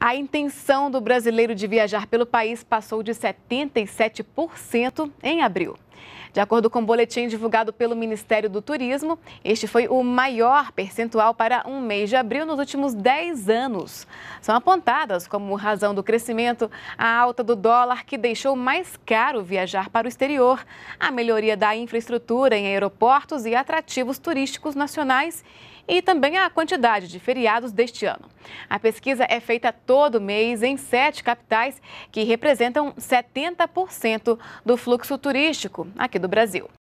A intenção do brasileiro de viajar pelo país passou de 77% em abril. De acordo com o um boletim divulgado pelo Ministério do Turismo, este foi o maior percentual para um mês de abril nos últimos 10 anos. São apontadas como razão do crescimento a alta do dólar, que deixou mais caro viajar para o exterior, a melhoria da infraestrutura em aeroportos e atrativos turísticos nacionais e também a quantidade de feriados deste ano. A pesquisa é feita todo mês em sete capitais que representam 70% do fluxo turístico aqui do do Brasil.